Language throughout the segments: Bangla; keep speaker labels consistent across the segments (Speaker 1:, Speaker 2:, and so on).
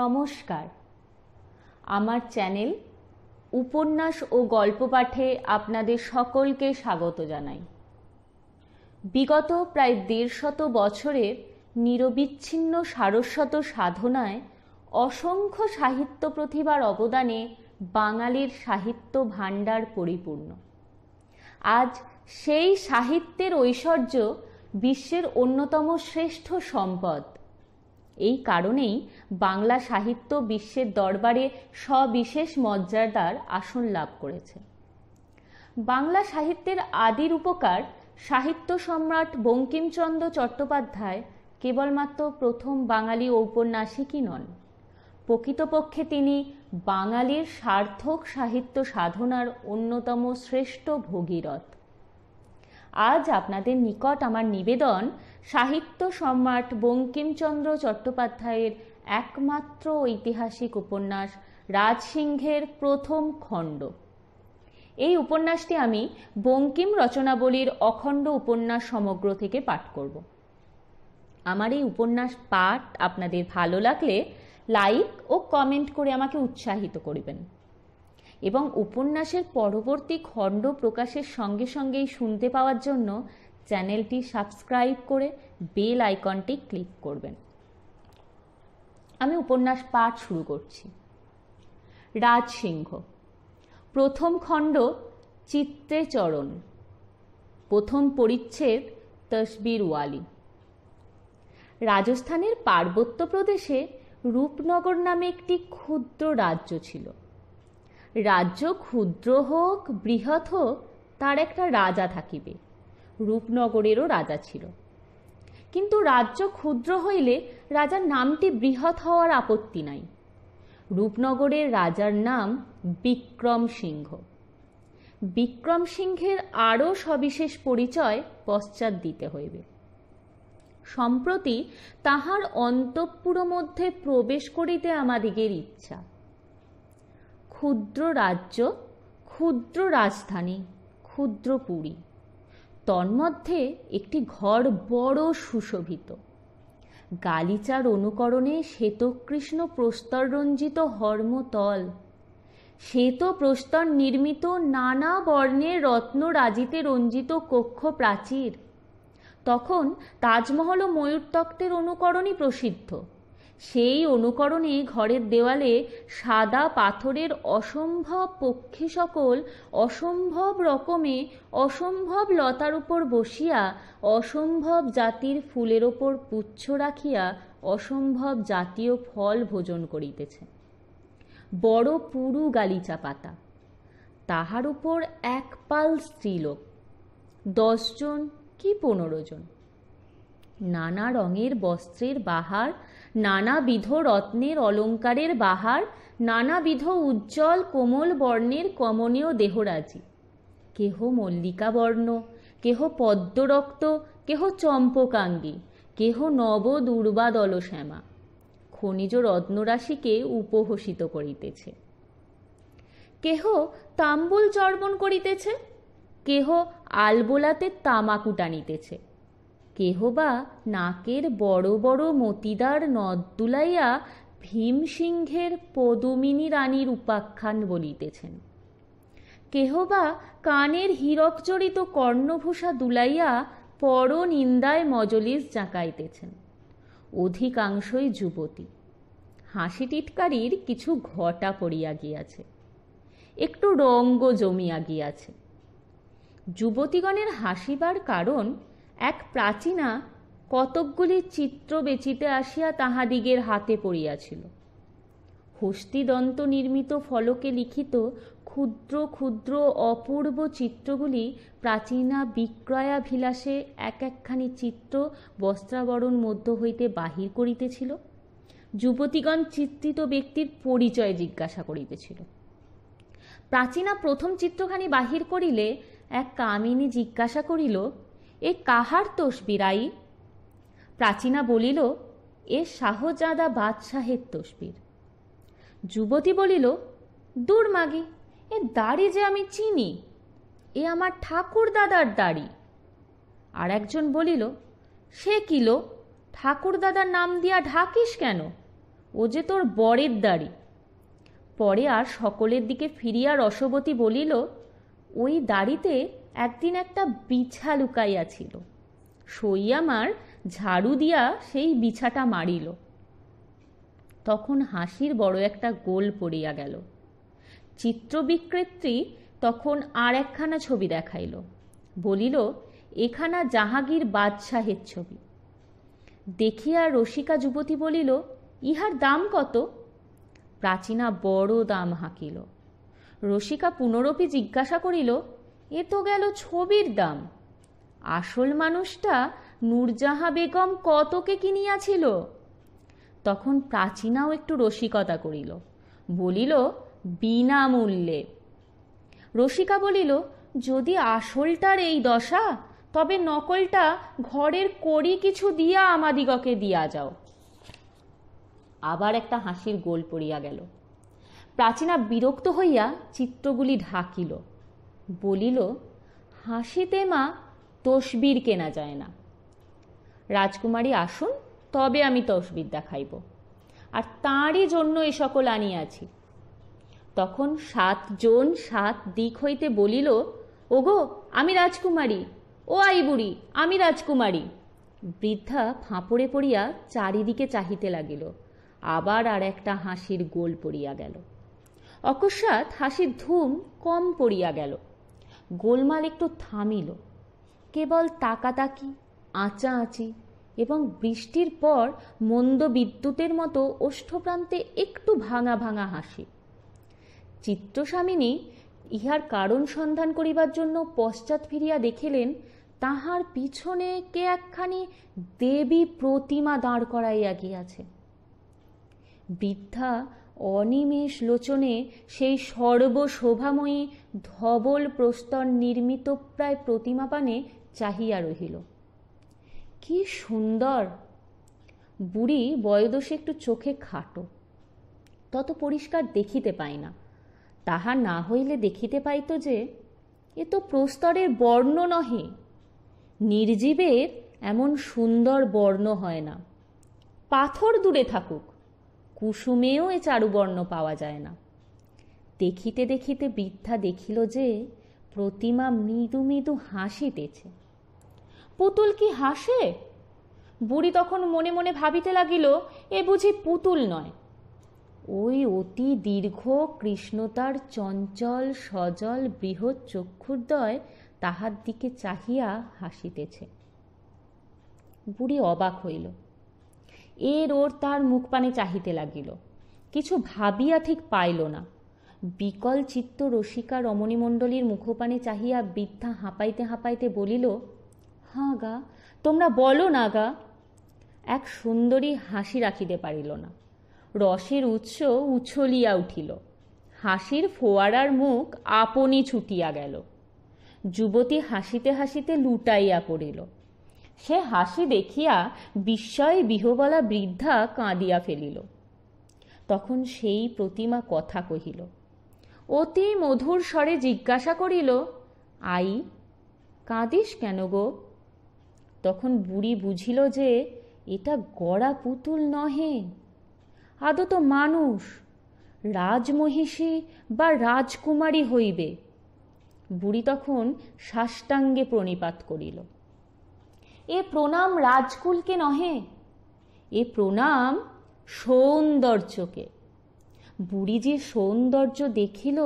Speaker 1: নমস্কার আমার চ্যানেল উপন্যাস ও গল্প পাঠে আপনাদের সকলকে স্বাগত জানাই বিগত প্রায় দেড়শত বছরের নিরবিচ্ছিন্ন সারস্বত সাধনায় অসংখ্য সাহিত্য প্রতিভার অবদানে বাঙালির সাহিত্য ভাণ্ডার পরিপূর্ণ আজ সেই সাহিত্যের ঐশ্বর্য বিশ্বের অন্যতম শ্রেষ্ঠ সম্পদ এই কারণেই বাংলা সাহিত্য বিশ্বের দরবারে সবিশেষ মর্যাদার আসন লাভ করেছে বাংলা সাহিত্যের আদির উপকার সাহিত্য সম্রাট বঙ্কিমচন্দ্র চট্টোপাধ্যায় কেবলমাত্র প্রথম বাঙালি ঔপন্যাসিকই নন প্রকৃতপক্ষে তিনি বাঙালির সার্থক সাহিত্য সাধনার অন্যতম শ্রেষ্ঠ ভগীরথ আজ আপনাদের নিকট আমার নিবেদন সাহিত্য সম্রাট বঙ্কিমচন্দ্র চট্টোপাধ্যায়ের একমাত্র ঐতিহাসিক উপন্যাস রাজসিংহের প্রথম খণ্ড এই উপন্যাসটি আমি বঙ্কিম রচনাবলীর অখণ্ড উপন্যাস সমগ্র থেকে পাঠ করব আমার এই উপন্যাস পাঠ আপনাদের ভালো লাগলে লাইক ও কমেন্ট করে আমাকে উৎসাহিত করবেন এবং উপন্যাসের পরবর্তী খণ্ড প্রকাশের সঙ্গে সঙ্গেই শুনতে পাওয়ার জন্য চ্যানেলটি সাবস্ক্রাইব করে বেল আইকনটি ক্লিক করবেন আমি উপন্যাস পাঠ শুরু করছি রাজসিংহ প্রথম খণ্ড চিত্তে চরণ প্রথম পরিচ্ছেদ তসবির ওয়ালি রাজস্থানের পার্বত্য প্রদেশে রূপনগর নামে একটি ক্ষুদ্র রাজ্য ছিল রাজ্য ক্ষুদ্র হোক বৃহৎ হোক তার একটা রাজা থাকিবে রূপনগরেরও রাজা ছিল কিন্তু রাজ্য ক্ষুদ্র হইলে রাজার নামটি বৃহৎ হওয়ার আপত্তি নাই রূপনগরের রাজার নাম বিক্রম সিংহ বিক্রম সিংহের আরও সবিশেষ পরিচয় পশ্চাৎ দিতে হইবে সম্প্রতি তাহার অন্তঃপুর মধ্যে প্রবেশ করিতে আমাদিগের ইচ্ছা ক্ষুদ্র রাজ্য ক্ষুদ্র রাজধানী ক্ষুদ্র পুরী তন্মধ্যে একটি ঘর বড় সুশোভিত গালিচার অনুকরণে শ্বেতকৃষ্ণ প্রস্তররঞ্জিত হর্মতল শ্বেত প্রস্তর নির্মিত নানা বর্ণের রত্নরাজিতে রঞ্জিত কক্ষ প্রাচীর তখন তাজমহল ও ময়ূরতত্ত্বের অনুকরণই প্রসিদ্ধ সেই অনুকরণে ঘরের দেওয়ালে সাদা পাথরের অসম্ভব পক্ষী সকল অসম্ভব রকমে অসম্ভব লতার উপর বসিয়া অসম্ভব জাতির ফুলের ওপর পুচ্ছ রাখিয়া অসম্ভব জাতীয় ফল ভোজন করিতেছে বড় পুরু গালিচা পাতা তাহার উপর এক পাল স্ত্রীলোক দশজন কি পনেরো জন নানা রঙের বস্ত্রের বাহার নানাবিধ রত্নের অলঙ্কারের বাহার নানাবিধ উজ্জ্বল কোমল বর্ণের কমনীয় দেহরাজি কেহ মল্লিকা বর্ণ কেহ পদ্মরক্ত কেহ চম্পকাঙ্গী কেহ নব দল শ্যামা খনিজ রত্নরাশিকে উপহসিত করিতেছে কেহ তাম্বুল চর্বণ করিতেছে কেহ আলবোলাতে তামাকু টানিতেছে কেহবা নাকের বড় বড় মতিদার নদ তুলাইয়া ভীমসিংহের পদুমিনী রানীর উপাখ্যান বলিতেছেন কেহবা কানের হীরকচরিত কর্ণভূষা দুলাইয়া পর নিন্দায় মজলিস জাঁকাইতেছেন অধিকাংশই যুবতী হাসি টিটকারির কিছু ঘটা পড়িয়া গিয়াছে একটু রঙ্গ জমিয়া গিয়াছে যুবতীগণের হাসিবার কারণ এক প্রাচীনা কতকগুলি চিত্র বেচিতে আসিয়া তাহাদিগের হাতে পড়িয়াছিল হস্তিদন্ত নির্মিত ফলকে লিখিত ক্ষুদ্র ক্ষুদ্র অপূর্ব চিত্রগুলি প্রাচীনা বিক্রয়াভিলাষে এক একখানি চিত্র বস্ত্রাবরণ মধ্য হইতে বাহির করিতেছিল যুবতীগণ চিত্রিত ব্যক্তির পরিচয় জিজ্ঞাসা করিতেছিল প্রাচীনা প্রথম চিত্রখানি বাহির করিলে এক কামিনী জিজ্ঞাসা করিল এ কাহার তোষ বিরাই প্রাচীনা বলিল এ শাহজাদা বাদশাহের তসবির যুবতী বলিল দূর মাগি এ দাড়ি যে আমি চিনি এ আমার ঠাকুর দাদার দাড়ি আর একজন বলিল সে কিলো ঠাকুর দাদার নাম দিয়া ঢাকিস কেন ও যে তোর বরের দাড়ি পরে আর সকলের দিকে ফিরিয়া রসবতী বলিল ওই দাড়িতে একদিন একটা বিছা লুকাইয়াছিল সই আমার ঝাড়ু দিয়া সেই বিছাটা মারিল তখন হাসির বড় একটা গোল পড়িয়া গেল চিত্র বিক্রেত্রী তখন আর একখানা ছবি দেখাইল বলিল এখানা জাহাগীর বাদশাহের ছবি দেখিয়া রসিকা যুবতী বলিল ইহার দাম কত প্রাচীনা বড় দাম হাঁকিল রসিকা পুনরপি জিজ্ঞাসা করিল এ তো গেল ছবির দাম আসল মানুষটা নূরজাহা বেগম কতকে কিনিয়াছিল তখন প্রাচীনাও একটু রসিকতা করিল বলিল বিনামূল্যে রসিকা বলিল যদি আসলটার এই দশা তবে নকলটা ঘরের করি কিছু দিয়া আমাদিগকে দিয়া যাও আবার একটা হাসির গোল পড়িয়া গেল প্রাচীনা বিরক্ত হইয়া চিত্রগুলি ঢাকিল বলিল হাসিতে মা তসবির কেনা যায় না রাজকুমারী আসুন তবে আমি তসবির দেখাইব আর তাঁরই জন্য এ সকল আনিয়াছি তখন সাতজন সাত দিক হইতে বলিল ওগো আমি রাজকুমারী ও আই বুড়ি আমি রাজকুমারী বৃদ্ধা ফাঁপড়ে পড়িয়া চারিদিকে চাহিতে লাগিল আবার আর একটা হাসির গোল পড়িয়া গেল অকস্মাৎ হাসির ধুম কম পড়িয়া গেল গোলমাল একটু থামিল কেবল তাকাতাকি আঁচাআঁচি এবং বৃষ্টির পর মন্দ বিদ্যুতের মতো ওষ্ঠপ্রান্তে একটু ভাঙা ভাঙা হাসি চিত্রস্বামিনী ইহার কারণ সন্ধান করিবার জন্য পশ্চাৎ ফিরিয়া দেখিলেন তাহার পিছনে কে একখানি দেবী প্রতিমা দাঁড় করাইয়া গিয়াছে বৃদ্ধা অনিমেষ লোচনে সেই সর্বশোভাময়ী ধবল প্রস্তর নির্মিত প্রায় প্রতিমাপানে চাহিয়া রহিল কি সুন্দর বুড়ি বয়োদশে একটু চোখে খাটো তত পরিষ্কার দেখিতে পাই না তাহা না হইলে দেখিতে পাইত যে এ তো প্রস্তরের বর্ণ নহে নির্জীবের এমন সুন্দর বর্ণ হয় না পাথর দূরে থাকুক কুসুমেও এ চারুবর্ণ পাওয়া যায় না দেখিতে দেখিতে বৃদ্ধা দেখিল যে প্রতিমা মৃদু মৃদু হাসিতেছে পুতুল কি হাসে বুড়ি তখন মনে মনে ভাবিতে লাগিল এ বুঝি পুতুল নয় ওই অতি দীর্ঘ কৃষ্ণতার চঞ্চল সজল বৃহৎ চক্ষুর্দয় তাহার দিকে চাহিয়া হাসিতেছে বুড়ি অবাক হইল এর ওর তার মুখপানে চাহিতে লাগিল কিছু ভাবিয়া ঠিক পাইল না বিকল চিত্ত রসিকা রমণীমণ্ডলীর মুখপানে চাহিয়া বৃদ্ধা হাঁপাইতে হাঁপাইতে বলিল হাঁ গা তোমরা বলো না গা এক সুন্দরী হাসি রাখিতে পারিল না রসের উৎস উছলিয়া উঠিল হাসির ফোয়ারার মুখ আপনি ছুটিয়া গেল যুবতী হাসিতে হাসিতে লুটাইয়া পড়িল সে হাসি দেখিয়া বিস্ময়ে বিহবলা বৃদ্ধা কাঁদিয়া ফেলিল তখন সেই প্রতিমা কথা কহিল অতি মধুর স্বরে জিজ্ঞাসা করিল আই কাঁদিস কেন গো তখন বুড়ি বুঝিল যে এটা গড়া পুতুল নহে আদত মানুষ রাজমহিষী বা রাজকুমারী হইবে বুড়ি তখন সাষ্টাঙ্গে প্রণিপাত করিল এ প্রণাম রাজকুলকে নহে এ প্রণাম সৌন্দর্যকে বুড়ি যে সৌন্দর্য দেখিল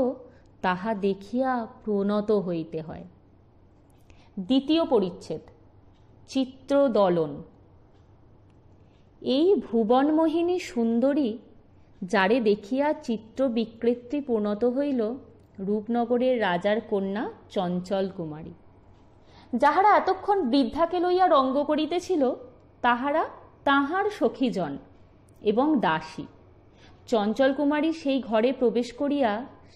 Speaker 1: তাহা দেখিয়া প্রণত হইতে হয় দ্বিতীয় পরিচ্ছেদ চিত্রদলন এই ভুবনমোহিনী সুন্দরী যারে দেখিয়া চিত্র বিকৃতি পূর্ণত হইল রূপনগরের রাজার কন্যা চঞ্চল কুমারী যাহারা এতক্ষণ বৃদ্ধাকে লইয়া রঙ্গ করিতেছিল তাহারা তাহার সখীজন এবং দাসী চঞ্চল কুমারী সেই ঘরে প্রবেশ করিয়া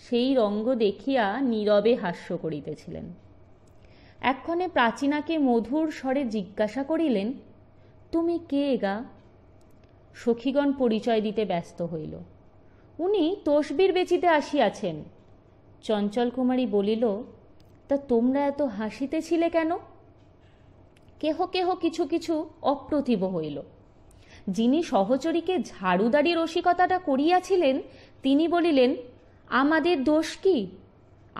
Speaker 1: সেই রঙ্গ দেখিয়া নীরবে হাস্য করিতেছিলেন এক্ষণে প্রাচীনাকে মধুর স্বরে জিজ্ঞাসা করিলেন তুমি কে গা সখীগণ পরিচয় দিতে ব্যস্ত হইল উনি তসবির বেচিতে আসিয়াছেন চঞ্চল কুমারী বলিল তা তোমরা এত হাসিতেছিলে কেন কেহ কেহ কিছু কিছু অপ্রতিভ হইল যিনি সহচরীকে ঝাড়ুদারি রসিকতাটা করিয়াছিলেন তিনি বলিলেন আমাদের দোষ কি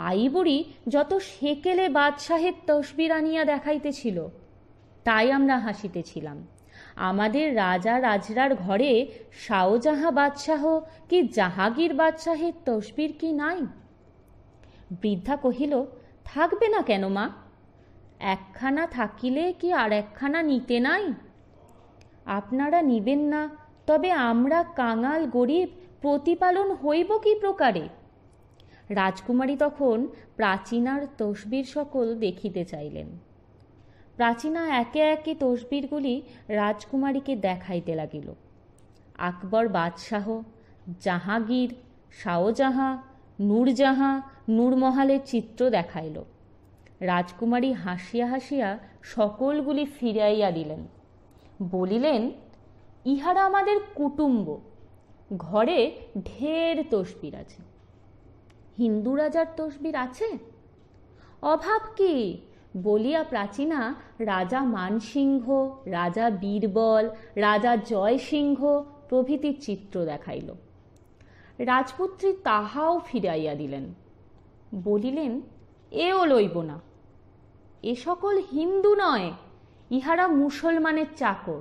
Speaker 1: আইবুড়ি যত সেকেলে বাদশাহের তসবির আনিয়া দেখাইতেছিল তাই আমরা হাসিতেছিলাম আমাদের রাজা রাজরার ঘরে শাহজাহা বাদশাহ কি জাহাগীর বাদশাহের তসবির কি নাই বৃদ্ধা কহিল থাকবে না কেন মা একখানা থাকিলে কি আর একখানা নিতে নাই আপনারা নিবেন না তবে আমরা কাঙাল গরিব প্রতিপালন হইব কি প্রকারে রাজকুমারী তখন প্রাচীনার তসবির সকল দেখিতে চাইলেন প্রাচীনা একে একে তসবিরগুলি রাজকুমারীকে দেখাইতে লাগিল আকবর বাদশাহ জাহাঙ্গীর শাহজাহাঁ নূরজাহা নূরমহালের চিত্র দেখাইল রাজকুমারী হাসিয়া হাসিয়া সকলগুলি ফিরাইয়া দিলেন বলিলেন ইহারা আমাদের কুটুম্ব ঘরে ঢের তসবির আছে হিন্দু রাজার তসবির আছে অভাব কি বলিয়া প্রাচীনা রাজা মানসিংহ রাজা বীরবল রাজা জয়সিংহ প্রভৃতির চিত্র দেখাইল রাজপুত্রী তাহাও ফিরাইয়া দিলেন বলিলেন এও লইব না এ সকল হিন্দু নয় ইহারা মুসলমানের চাকর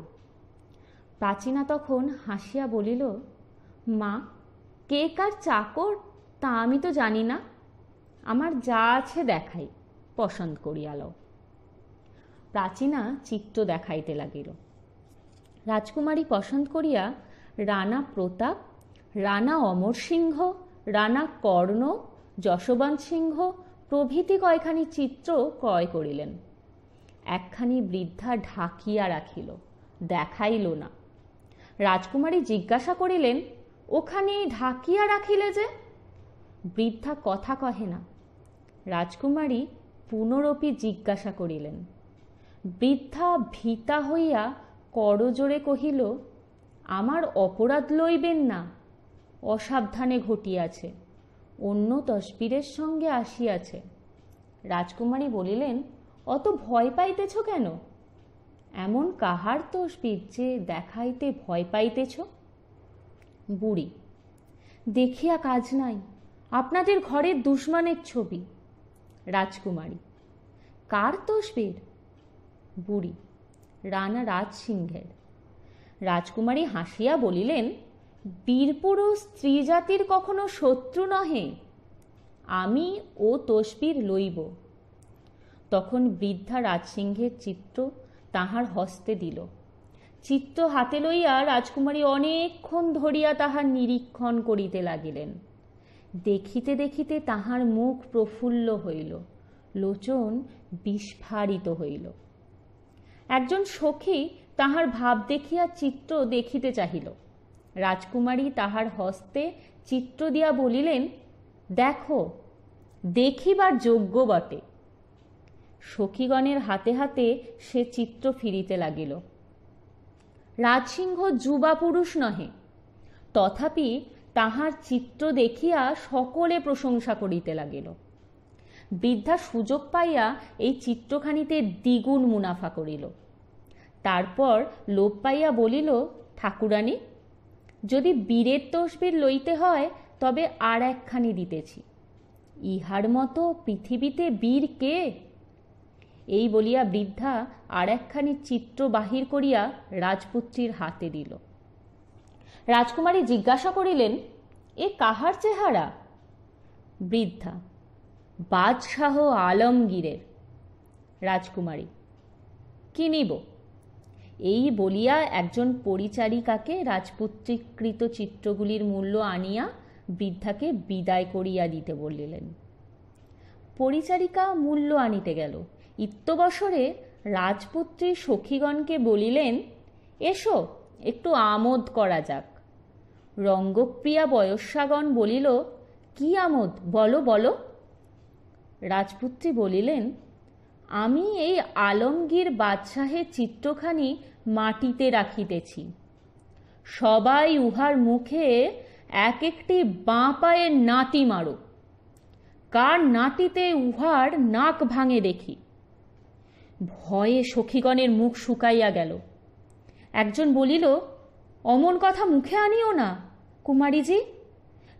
Speaker 1: প্রাচীনা তখন হাসিয়া বলিল মা কে কার চাকর তা আমি তো জানি না আমার যা আছে দেখাই পছন্দ করিয়ালো প্রাচীনা চিত্র দেখাইতে লাগিল রাজকুমারী পছন্দ করিয়া রানা প্রতাপ রানা অমর সিংহ রানা কর্ণ যশবন্ত সিংহ প্রভৃতি কয়খানি চিত্র ক্রয় করিলেন একখানি বৃদ্ধা ঢাকিয়া রাখিল দেখাইল না রাজকুমারী জিজ্ঞাসা করিলেন ওখানে ঢাকিয়া রাখিলে যে বৃদ্ধা কথা কহে না রাজকুমারী পুনরপি জিজ্ঞাসা করিলেন বৃদ্ধা ভীতা হইয়া করজোরে কহিল আমার অপরাধ লইবেন না অসাবধানে ঘটিয়াছে অন্য তসবিরের সঙ্গে আসিয়াছে রাজকুমারী বলিলেন অত ভয় পাইতেছ কেন এমন কাহার তসবির যে দেখাইতে ভয় পাইতেছ বুড়ি দেখিয়া কাজ নাই আপনাদের ঘরের দুশ্মানের ছবি রাজকুমারী কার তসবির বুড়ি রানা রাজ সিংহের রাজকুমারী হাসিয়া বলিলেন বীরপুরুষ স্ত্রী জাতির কখনো শত্রু নহে আমি ও তসবির লইব তখন বৃদ্ধা রাজসিংহের চিত্র তাহার হস্তে দিল চিত্র হাতে লইয়া রাজকুমারী অনেকক্ষণ ধরিয়া তাহার নিরীক্ষণ করিতে লাগিলেন দেখিতে দেখিতে তাহার মুখ প্রফুল্ল হইল লোচন বিস্ফারিত হইল একজন সখী তাহার ভাব দেখিয়া চিত্র দেখিতে চাহিল রাজকুমারী তাহার হস্তে চিত্র দিয়া বলিলেন দেখো দেখিবার যোগ্য বটে সখীগণের হাতে হাতে সে চিত্র ফিরিতে লাগিল রাজসিংহ যুবা পুরুষ নহে তথাপি তাহার চিত্র দেখিয়া সকলে প্রশংসা করিতে লাগিল বৃদ্ধা সুযোগ পাইয়া এই চিত্রখানিতে দ্বিগুণ মুনাফা করিল তারপর লোপ পাইয়া বলিল ঠাকুরানী যদি বীরের তসবির লইতে হয় তবে আর একখানি দিতেছি ইহার মতো পৃথিবীতে বীর কে এই বলিয়া বৃদ্ধা আর একখানি চিত্র বাহির করিয়া রাজপুত্রীর হাতে দিল রাজকুমারী জিজ্ঞাসা করিলেন এ কাহার চেহারা বৃদ্ধা বাদশাহ আলমগীরের রাজকুমারী কিনিব নিব এই বলিয়া একজন পরিচারিকাকে রাজপুত্রিকৃত চিত্রগুলির মূল্য আনিয়া বৃদ্ধাকে বিদায় করিয়া দিতে বলিলেন পরিচারিকা মূল্য আনিতে গেল ইত্যবসরে রাজপুত্রী সখীগণকে বলিলেন এসো একটু আমোদ করা যাক রঙ্গপ্রিয়া বয়স্যাগণ বলিল কি আমোদ বলো বলো রাজপুত্রী বলিলেন আমি এই আলমগীর বাদশাহের চিত্রখানি মাটিতে রাখিতেছি সবাই উহার মুখে এক একটি বাঁ পায়ের নাতি মারো কার নাতিতে উহার নাক ভাঙে দেখি ভয়ে সখীগণের মুখ শুকাইয়া গেল একজন বলিল অমন কথা মুখে আনিও না কুমারীজি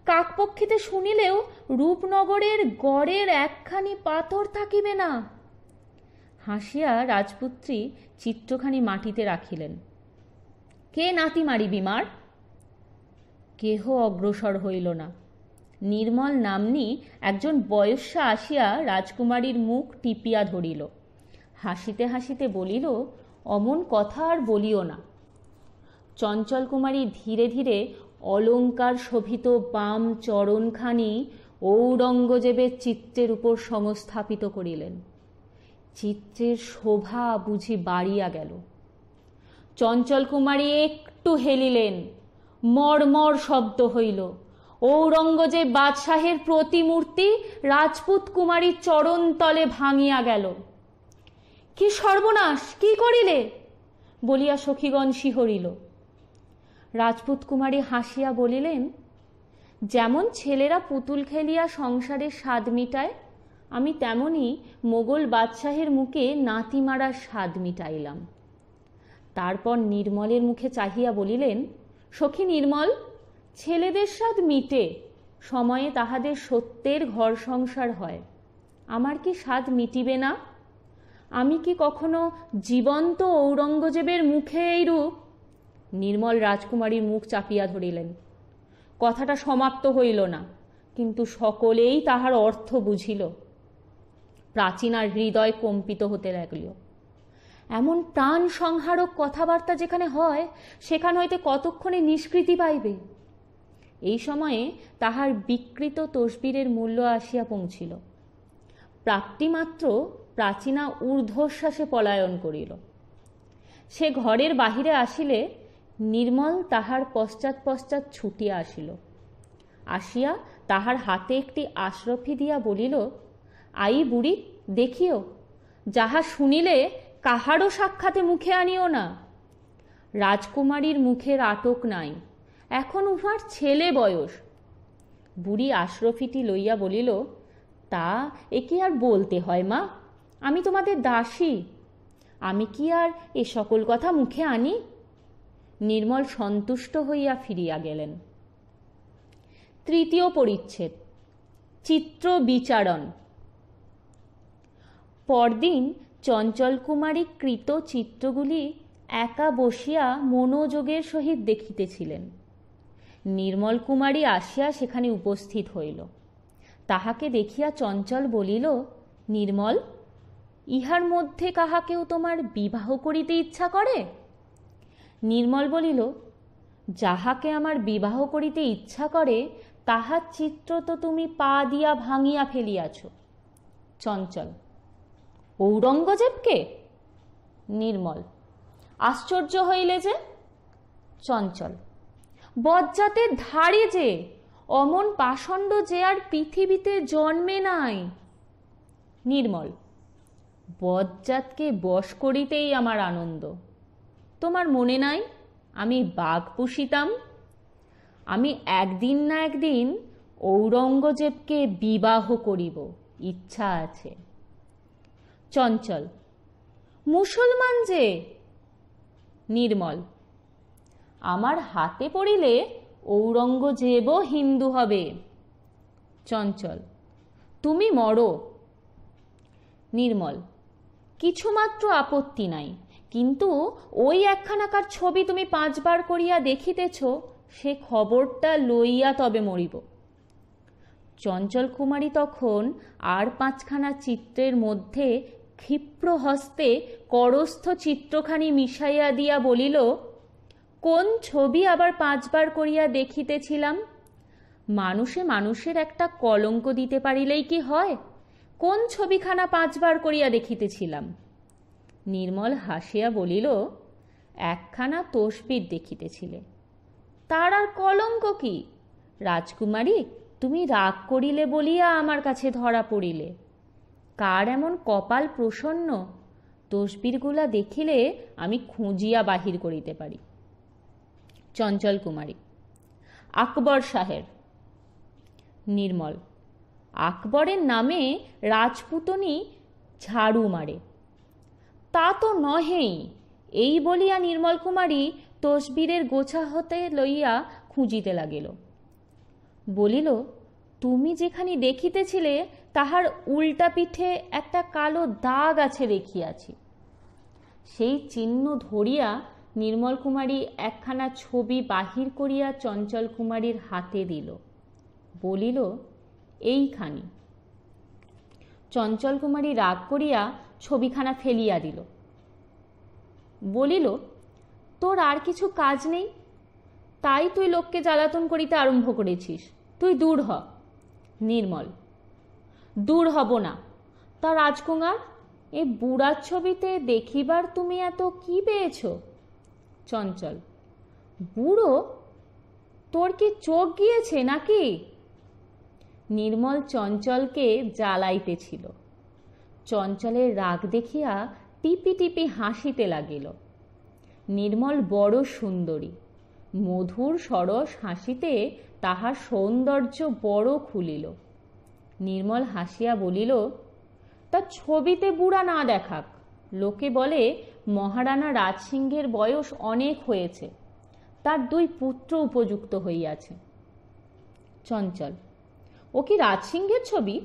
Speaker 1: কাকপক্ষীতে শুনিলেও রূপনগরের গড়ের একখানি পাথর থাকিবে না হাসিয়া রাজপুত্রী চিত্রখানি মাটিতে রাখিলেন কে নাতি মারি বিমার কেহ অগ্রসর হইল না নির্মল নামনি একজন বয়স্যা আসিয়া রাজকুমারীর মুখ টিপিয়া ধরিল হাসিতে হাসিতে বলিল অমন কথা আর বলিও না চঞ্চল কুমারী ধীরে ধীরে অলঙ্কার শোভিত বাম চরণখানি ঔরঙ্গজেবের চিত্রের উপর সংস্থাপিত করিলেন চিত্রের শোভা বুঝি বাড়িয়া গেল চঞ্চল কুমারী একটু হেলিলেন মর্মর শব্দ হইল ঔরঙ্গজেব বাদশাহের প্রতিমূর্তি রাজপুত কুমারীর চরণতলে ভাঙিয়া গেল কি সর্বনাশ কি করিলে বলিয়া সখীগণ শিহরিল রাজপুত কুমারী হাসিয়া বলিলেন যেমন ছেলেরা পুতুল খেলিয়া সংসারের স্বাদ মিটায় আমি তেমনই মোগল বাদশাহের মুখে নাতি মারার স্বাদ মিটাইলাম তারপর নির্মলের মুখে চাহিয়া বলিলেন সখী নির্মল ছেলেদের স্বাদ মিটে সময়ে তাহাদের সত্যের ঘর সংসার হয় আমার কি স্বাদ মিটিবে না আমি কি কখনো জীবন্ত ঔরঙ্গজেবের মুখে এইরূপ নির্মল রাজকুমারীর মুখ চাপিয়া ধরিলেন কথাটা সমাপ্ত হইল না কিন্তু সকলেই তাহার অর্থ বুঝিল প্রাচীনার হৃদয় কম্পিত হতে লাগল এমন প্রাণ সংহারক কথাবার্তা যেখানে হয় সেখান হইতে কতক্ষণে নিষ্কৃতি পাইবে এই সময়ে তাহার বিকৃত তসবিরের মূল্য আসিয়া পৌঁছিল প্রাপ্তিমাত্র প্রাচীনা ঊর্ধ্বশ্বাসে পলায়ন করিল সে ঘরের বাহিরে আসিলে নির্মল তাহার পশ্চাৎ পশ্চাৎ ছুটিয়া আসিল আসিয়া তাহার হাতে একটি আশরফি দিয়া বলিল আই বুড়ি দেখিও যাহা শুনিলে কাহারও সাক্ষাতে মুখে আনিও না রাজকুমারীর মুখের আটক নাই এখন উহার ছেলে বয়স বুড়ি আশ্রফিটি লইয়া বলিল তা এ কি আর বলতে হয় মা আমি তোমাদের দাসী আমি কি আর এ সকল কথা মুখে আনি নির্মল সন্তুষ্ট হইয়া ফিরিয়া গেলেন তৃতীয় পরিচ্ছেদ চিত্র বিচারণ পরদিন চঞ্চলকুমারী কৃত চিত্রগুলি একা বসিয়া মনোযোগের সহিত দেখিতেছিলেন নির্মল কুমারী আসিয়া সেখানে উপস্থিত হইল তাহাকে দেখিয়া চঞ্চল বলিল নির্মল ইহার মধ্যে কাহাকেও তোমার বিবাহ করিতে ইচ্ছা করে নির্মল বলিল যাহাকে আমার বিবাহ করিতে ইচ্ছা করে তাহার চিত্র তো তুমি পা দিয়া ভাঙিয়া ফেলিয়াছ চঞ্চল ঔরঙ্গজেবকে নির্মল আশ্চর্য হইলে যে চঞ্চল বজ্জাতে ধারে যে অমন পাষণ্ড যে আর পৃথিবীতে জন্মে নাই নির্মল বজ্জাতকে বশ করিতেই আমার আনন্দ তোমার মনে নাই আমি বাঘ পুষিতাম আমি একদিন না একদিন ঔরঙ্গজেবকে বিবাহ করিব ইচ্ছা আছে চঞ্চল মুসলমান যে নির্মল আমার হাতে পড়িলে ঔরঙ্গজেব হিন্দু হবে চঞ্চল তুমি মরো নির্মল কিছুমাত্র আপত্তি নাই কিন্তু ওই একখানাকার ছবি তুমি পাঁচবার করিয়া দেখিতেছ সে খবরটা লইয়া তবে মরিব চঞ্চল কুমারী তখন আর পাঁচখানা চিত্রের মধ্যে ক্ষিপ্র হস্তে করস্থ চিত্রখানি মিশাইয়া দিয়া বলিল কোন ছবি আবার পাঁচবার করিয়া দেখিতেছিলাম মানুষে মানুষের একটা কলঙ্ক দিতে পারিলেই কি হয় কোন ছবিখানা পাঁচবার করিয়া দেখিতেছিলাম নির্মল হাসিয়া বলিল একখানা তসবির দেখিতেছিলে তার আর কলঙ্ক কি রাজকুমারী তুমি রাগ করিলে বলিয়া আমার কাছে ধরা পড়িলে কার এমন কপাল প্রসন্ন তসবিরগুলা দেখিলে আমি খুঁজিয়া বাহির করিতে পারি চঞ্চল কুমারী আকবর শাহের নির্মল আকবরের নামে রাজপুতনি ঝাড়ু মারে তা তো নহেই এই বলিয়া নির্মল কুমারী তসবিরের গোছা হতে লইয়া খুঁজিতে লাগিল বলিল তুমি যেখানে দেখিতেছিলে তাহার উল্টা পিঠে একটা কালো দাগ আছে দেখিয়াছি সেই চিহ্ন ধরিয়া নির্মল কুমারী একখানা ছবি বাহির করিয়া চঞ্চল কুমারীর হাতে দিল বলিল এইখানি চঞ্চল কুমারী রাগ করিয়া ছবিখানা ফেলিয়া দিল বলিল তোর আর কিছু কাজ নেই তাই তুই লোককে জ্বালাতন করিতে আরম্ভ করেছিস তুই দূর হ নির্মল দূর হব না তা রাজকুমার এ বুড়ার ছবিতে দেখিবার তুমি এত কি পেয়েছ চঞ্চল বুড়ো তোর কি চোখ গিয়েছে নাকি নির্মল চঞ্চলকে জ্বালাইতেছিল চঞ্চলের রাগ দেখিয়া টিপি টিপি হাসিতে লাগিল নির্মল বড় সুন্দরী মধুর সরস হাসিতে তাহার সৌন্দর্য বড় খুলিল নির্মল হাসিয়া বলিল তা ছবিতে বুড়া না দেখাক লোকে বলে মহারানা রাজসিংহের বয়স অনেক হয়েছে তার দুই পুত্র উপযুক্ত হইয়াছে চঞ্চল ও কি রাজসিংহের ছবি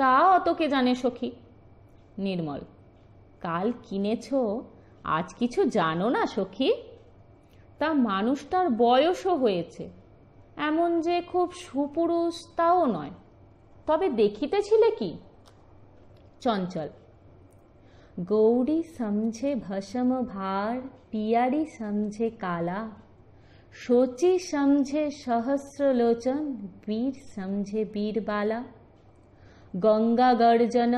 Speaker 1: তা অত কে জানে সখী নির্মল কাল কিনেছ আজ কিছু জানো না সখী তা মানুষটার বয়সও হয়েছে এমন যে খুব সুপুরুষ তাও নয় তবে দেখিতেছিলে কি চঞ্চল গৌরী সমঝে ভসম ভার পিয়ারি সমঝে কালা সচি সমঝে সহস্রলোচন বীর সমঝে বীরবালা গঙ্গা গর্জন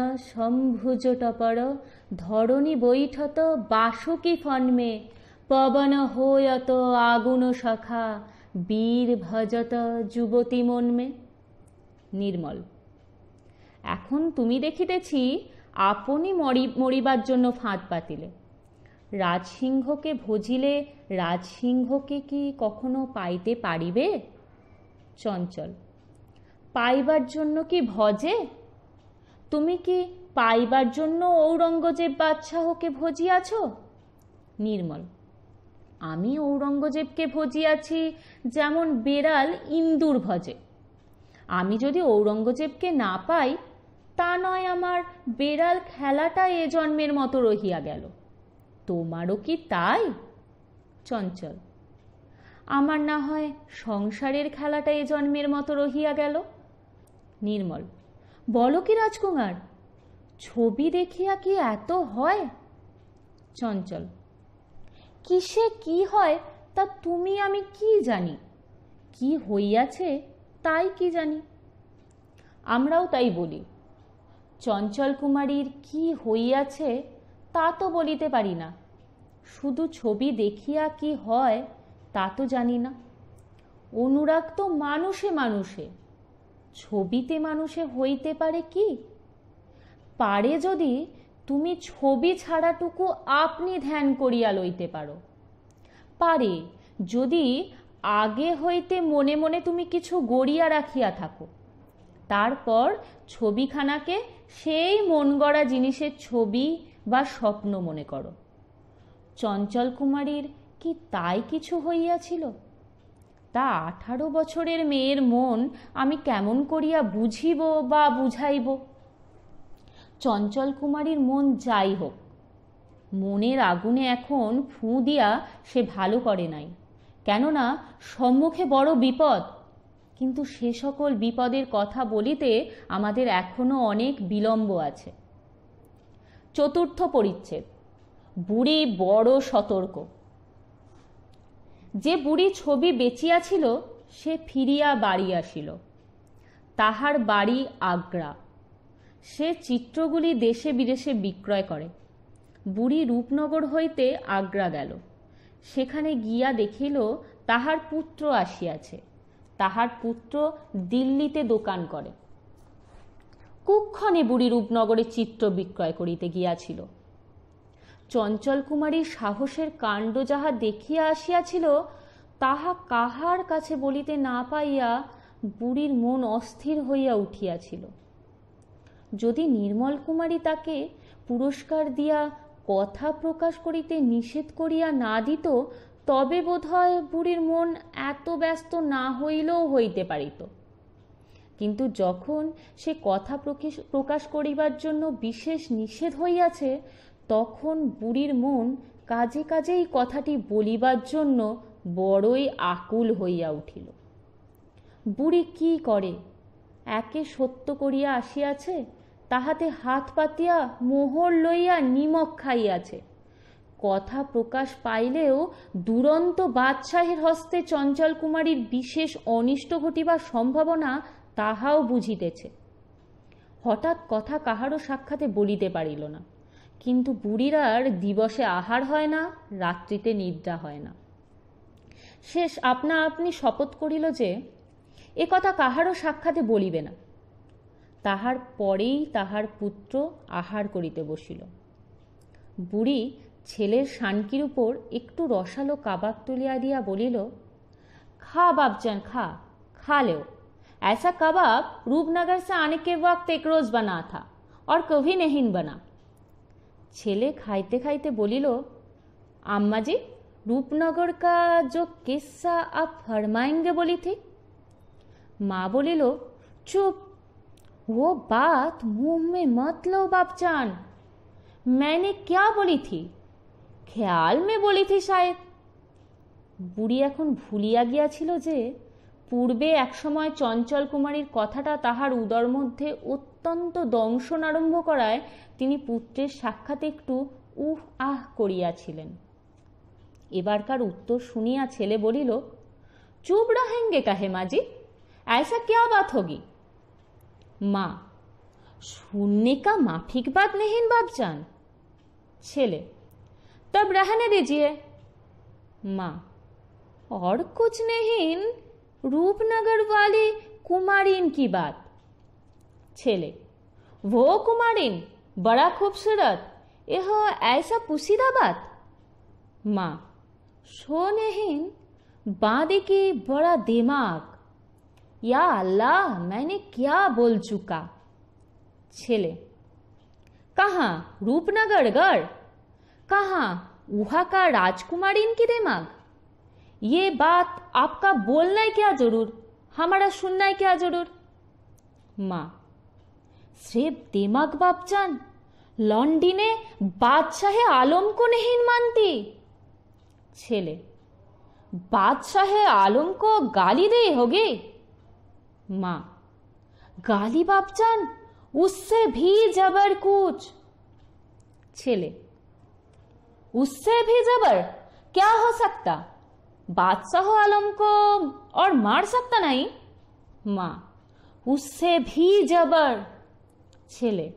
Speaker 1: টপর ধরণী বৈঠত বাসুকি ফন্মে পবন হয়ত আগুন সখা বীর ভজত যুবতী মন্মে নির্মল এখন তুমি দেখিতেছি আপনি মরি মরিবার জন্য ফাঁদ পাতিলে রাজসিংহকে ভজিলে রাজসিংহকে কি কখনো পাইতে পারিবে চঞ্চল পাইবার জন্য কি ভজে তুমি কি পাইবার জন্য ঔরঙ্গজেব বাদশাহকে ভজিয়াছ নির্মল আমি ঔরঙ্গজেবকে ভজিয়াছি যেমন বেড়াল ইন্দুর ভজে আমি যদি ঔরঙ্গজেবকে না পাই তা নয় আমার বেড়াল খেলাটা এ জন্মের মতো রহিয়া গেল তোমারও কি তাই চঞ্চল আমার না হয় সংসারের খেলাটা এ জন্মের মতো রহিয়া গেল নির্মল বলো কি রাজকুমার ছবি দেখিয়া কি এত হয় চঞ্চল কিসে কি হয় তা তুমি আমি কি জানি কি হইয়াছে তাই কি জানি আমরাও তাই বলি চঞ্চল কুমারীর কি হইয়াছে তা তো বলিতে পারি না শুধু ছবি দেখিয়া কি হয় তা তো জানি না অনুরাগ তো মানুষে মানুষে ছবিতে মানুষে হইতে পারে কি পারে যদি তুমি ছবি ছাড়াটুকু আপনি ধ্যান করিয়া লইতে পারো পারে যদি আগে হইতে মনে মনে তুমি কিছু গড়িয়া রাখিয়া থাকো তারপর ছবিখানাকে সেই মন গড়া জিনিসের ছবি বা স্বপ্ন মনে করো চঞ্চল কুমারীর কি তাই কিছু হইয়াছিল তা আঠারো বছরের মেয়ের মন আমি কেমন করিয়া বুঝিব বা বুঝাইব চঞ্চল কুমারীর মন যাই হোক মনের আগুনে এখন ফু দিয়া সে ভালো করে নাই কেননা সম্মুখে বড় বিপদ কিন্তু সে সকল বিপদের কথা বলিতে আমাদের এখনও অনেক বিলম্ব আছে চতুর্থ পরিচ্ছেদ বুড়ি বড় সতর্ক যে বুড়ি ছবি বেচিয়াছিল সে ফিরিয়া বাড়ি আসিল তাহার বাড়ি আগ্রা সে চিত্রগুলি দেশে বিদেশে বিক্রয় করে বুড়ি রূপনগর হইতে আগ্রা গেল সেখানে গিয়া দেখিল তাহার পুত্র আসিয়াছে তাহার পুত্র দিল্লিতে দোকান করে কুক্ষণে বুড়ি রূপনগরে চিত্র বিক্রয় করিতে গিয়াছিল চঞ্চল কুমারীর সাহসের কাণ্ড যাহা দেখিয়া আসিয়াছিল তাহা কাহার কাছে বলিতে না পাইয়া বুড়ির মন অস্থির হইয়া উঠিয়াছিল যদি নির্মল কুমারী তাকে পুরস্কার দিয়া কথা প্রকাশ করিতে নিষেধ করিয়া না দিত তবে হয় বুড়ির মন এত ব্যস্ত না হইলেও হইতে পারিত কিন্তু যখন সে কথা প্রকাশ করিবার জন্য বিশেষ নিষেধ হইয়াছে তখন বুড়ির মন কাজে কাজেই কথাটি বলিবার জন্য বড়ই আকুল হইয়া উঠিল বুড়ি কি করে একে সত্য করিয়া আসিয়াছে তাহাতে হাত পাতিয়া মোহর লইয়া নিমক খাইয়াছে কথা প্রকাশ পাইলেও দুরন্ত বাদশাহের হস্তে চঞ্চল কুমারীর বিশেষ অনিষ্ট ঘটিবার সম্ভাবনা তাহাও বুঝিতেছে হঠাৎ কথা কাহারও সাক্ষাতে বলিতে পারিল না কিন্তু বুড়িরার দিবসে আহার হয় না রাত্রিতে নিদ্রা হয় না শেষ আপনা আপনি শপথ করিল যে এ কথা কাহারও সাক্ষাতে বলিবে না তাহার পরেই তাহার পুত্র আহার করিতে বসিল বুড়ি ছেলের শানকির উপর একটু রসালো কাবাব তুলিয়া দিয়া বলিল খা বাপজান খা খালেও এসা কাবাব রূপনগর रूपनगर से आने এক রোজ বানা থা আর কভি নেহীন বানা ছেলে খাইতে খাইতে বলিল আম্মা রূপনগর কা যো किस्सा আপ फरमाएंगे বলি थी মা বলিল চুপ वो बात मुंह में मत लो बापचान मैंने क्या बोली थी খেয়াল মে বলি থি সাহেব বুড়ি এখন ভুলিয়া গিয়াছিল যে পূর্বে একসময় চঞ্চল কুমারীর কথাটা তাহার উদর মধ্যে অত্যন্ত দংশন আরম্ভ করায় তিনি পুত্রের সাক্ষাৎ একটু উহ আহ করিয়াছিলেন এবারকার উত্তর শুনিয়া ছেলে বলিল চুপ রাহেঙ্গে কাহে মাজি ऐसा क्या बात होगी माँ सुनने का माफिक बात नहीं बागजान छेले तब रहने दीजिए माँ और कुछ नहीं रूपनगर वाली कुमारीन की बात छेले वो कुमारीन बड़ा खूबसूरत यह ऐसा पुसीदा बात माँ सो नहीं बादी की बड़ा दिमाग या अल्लाह मैंने क्या बोल चुका छेले कहा रूपनगर गढ़ कहाँ वहाँ का राजकुमार इनकी दिमाग ये बात आपका बोलना है क्या जरूर हमारा सुनना है क्या जरूर माँ सिर्फ दिमाग बापचान लॉन्डी ने बादशाह आलम को नहीं मानती छेले बादशाह आलम को गाली दे होगी मां गाली बापचान उससे भी जबर कुछ छेले उससे भी जबर क्या हो सकता बादशाह आलम को और मार सकता नहीं मां उससे भी जबर छेले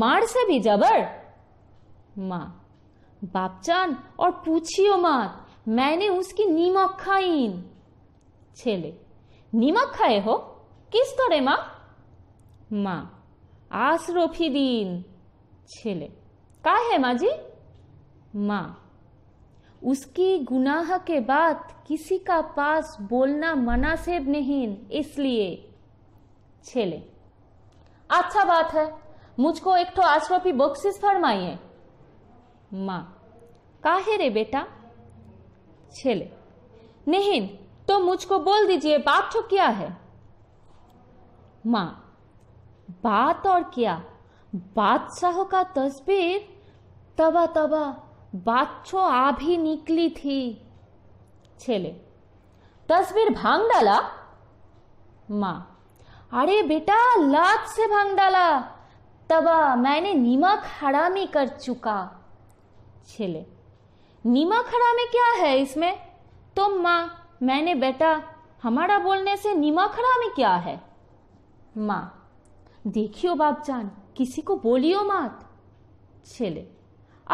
Speaker 1: मार से भी जबर मां बापचान और पूछियो मत मैंने उसकी नीमक खाइन छेले নিমক খায়ে হো কিস্তরে मा মা আসরো ফিদিন छेले का है माँ जी मा उसकी गुनाह के बाद किसी का पास बोलना मनासेब नहीं इसलिए छेले अच्छा बात है मुझको एक तो आश्रोफी बख्शिश फरमाइए माँ है रे बेटा छेले नहीं तो मुझको बोल दीजिए बात तो क्या है मां बात और क्या बादशाह का तस्वीर तबा तबा बादशो आ भी निकली थी छेले तस्वीर भांग डाला मां अरे बेटा लात से भांग डाला तबा मैंने नीमक हरामी कर चुका छेले नीमक हरामी क्या है इसमें तुम तो मां मैंने बेटा हमारा बोलने से नीमा खड़ा में क्या है माँ देखियो बाप जान किसी को बोलियो मात ছেলে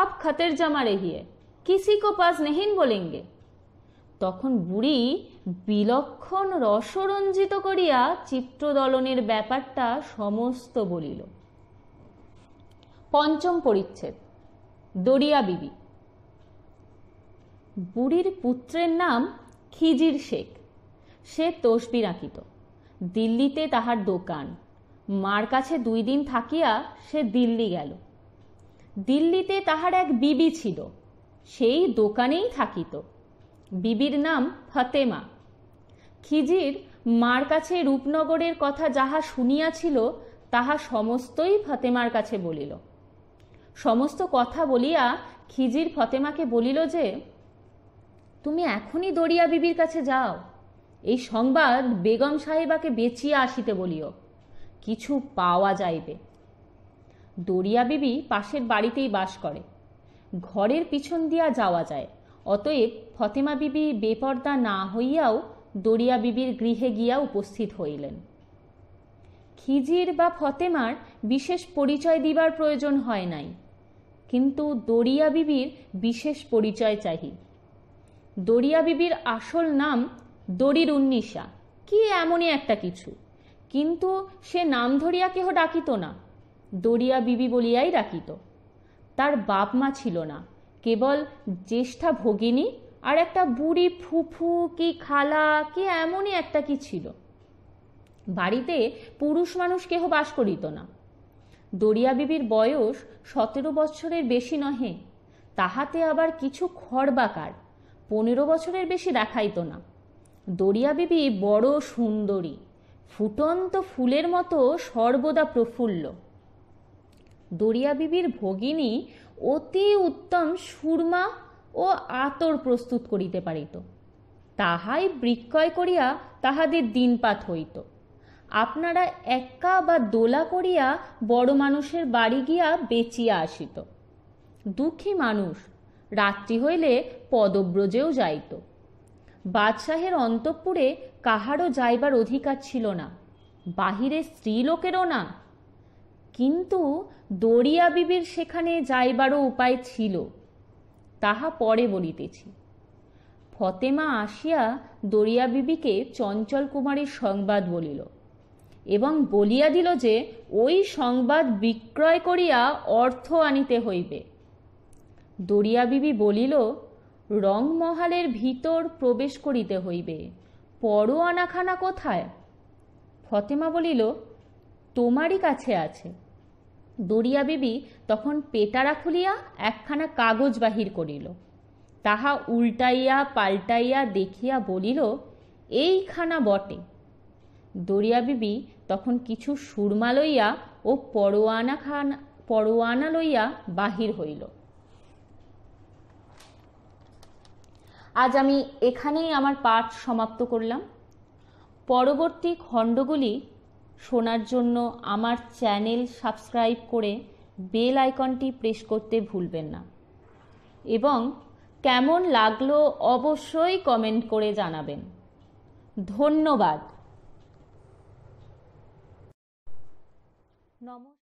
Speaker 1: আপ খাতের জামা है किसी কো পাস নেহিন बोलेंगे তখন বুড়ি বিলক্ষণ রসরঞ্জিত করিয়া চিত্রদলনের ব্যাপারটা সমস্ত বলিল পঞ্চম পরিচ্ছেদ দরিয়া বিবি বুড়ির পুত্রের নাম খিজির শেখ সে তসবির আঁকিত দিল্লিতে তাহার দোকান মার কাছে দুই দিন থাকিয়া সে দিল্লি গেল দিল্লিতে তাহার এক বিবি ছিল সেই দোকানেই থাকিত বিবির নাম ফতেমা খিজির মার কাছে রূপনগরের কথা যাহা শুনিয়াছিল তাহা সমস্তই ফতেমার কাছে বলিল সমস্ত কথা বলিয়া খিজির ফতেমাকে বলিল যে তুমি এখনই দরিয়া বিবির কাছে যাও এই সংবাদ বেগম সাহেবাকে বেচিয়ে আসিতে বলিও কিছু পাওয়া যাইবে দরিয়া বিবি পাশের বাড়িতেই বাস করে ঘরের পিছন দিয়া যাওয়া যায় অতএব ফতেমা বিবি বেপর্দা না হইয়াও দরিয়া বিবির গৃহে গিয়া উপস্থিত হইলেন খিজির বা ফতেমার বিশেষ পরিচয় দিবার প্রয়োজন হয় নাই কিন্তু দরিয়া বিবির বিশেষ পরিচয় চাহি দরিয়া বিবির আসল নাম দরির উন্নিশা কি এমনই একটা কিছু কিন্তু সে নাম ধরিয়া কেহ ডাকিত না দরিয়া বিবি বলিয়াই ডাকিত তার বাপ মা ছিল না কেবল জ্যেষ্ঠা ভগিনী আর একটা বুড়ি ফুফু কি খালা কি এমনই একটা কি ছিল বাড়িতে পুরুষ মানুষ কেহ বাস করিত না দরিয়া বিবির বয়স সতেরো বছরের বেশি নহে তাহাতে আবার কিছু খড়বাকার পনেরো বছরের বেশি দেখাইত না দরিয়া বিবি বড় সুন্দরী ফুটন্ত ফুলের মতো সর্বদা প্রফুল্ল দরিয়া বিবির ভগিনী অতি উত্তম সুরমা ও আতর প্রস্তুত করিতে পারিত তাহাই বিক্রয় করিয়া তাহাদের দিনপাত হইত আপনারা একা বা দোলা করিয়া বড় মানুষের বাড়ি গিয়া বেচিয়া আসিত দুঃখী মানুষ রাত্রি হইলে পদব্রজেও যাইত বাদশাহের অন্তঃপুরে কাহারও যাইবার অধিকার ছিল না বাহিরে স্ত্রীলোকেরও না কিন্তু দরিয়া বিবির সেখানে যাইবারও উপায় ছিল তাহা পরে বলিতেছি ফতেমা আসিয়া দরিয়া বিবিকে চঞ্চল কুমারীর সংবাদ বলিল এবং বলিয়া দিল যে ওই সংবাদ বিক্রয় করিয়া অর্থ আনিতে হইবে দরিয়াবিবি বলিল রংমহালের ভিতর প্রবেশ করিতে হইবে পরোয়ানাখানা কোথায় ফতেমা বলিল তোমারই কাছে আছে দরিয়া বিবি তখন পেটারা খুলিয়া একখানা কাগজ বাহির করিল তাহা উল্টাইয়া পাল্টাইয়া দেখিয়া বলিল এইখানা বটে দরিয়া বিবি তখন কিছু সুরমা লইয়া ও পরোয়ানা খান পরোয়ানা লইয়া বাহির হইল আজ আমি এখানেই আমার পাঠ সমাপ্ত করলাম পরবর্তী খণ্ডগুলি শোনার জন্য আমার চ্যানেল সাবস্ক্রাইব করে বেল আইকনটি প্রেস করতে ভুলবেন না এবং কেমন লাগলো অবশ্যই কমেন্ট করে জানাবেন ধন্যবাদ নমস্কার